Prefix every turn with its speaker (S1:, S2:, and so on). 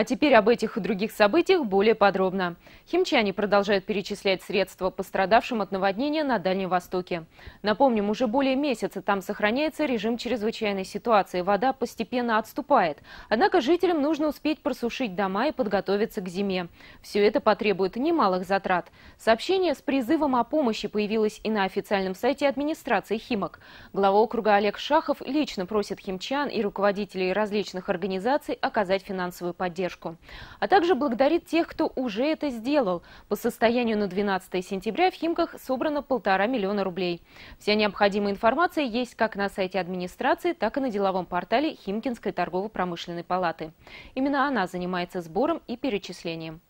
S1: А теперь об этих и других событиях более подробно. Химчане продолжают перечислять средства пострадавшим от наводнения на Дальнем Востоке. Напомним, уже более месяца там сохраняется режим чрезвычайной ситуации. Вода постепенно отступает. Однако жителям нужно успеть просушить дома и подготовиться к зиме. Все это потребует немалых затрат. Сообщение с призывом о помощи появилось и на официальном сайте администрации Химок. Глава округа Олег Шахов лично просит химчан и руководителей различных организаций оказать финансовую поддержку поддержку. А также благодарит тех, кто уже это сделал. По состоянию на 12 сентября в Химках собрано полтора миллиона рублей. Вся необходимая информация есть как на сайте администрации, так и на деловом портале Химкинской торгово-промышленной палаты. Именно она занимается сбором и перечислением.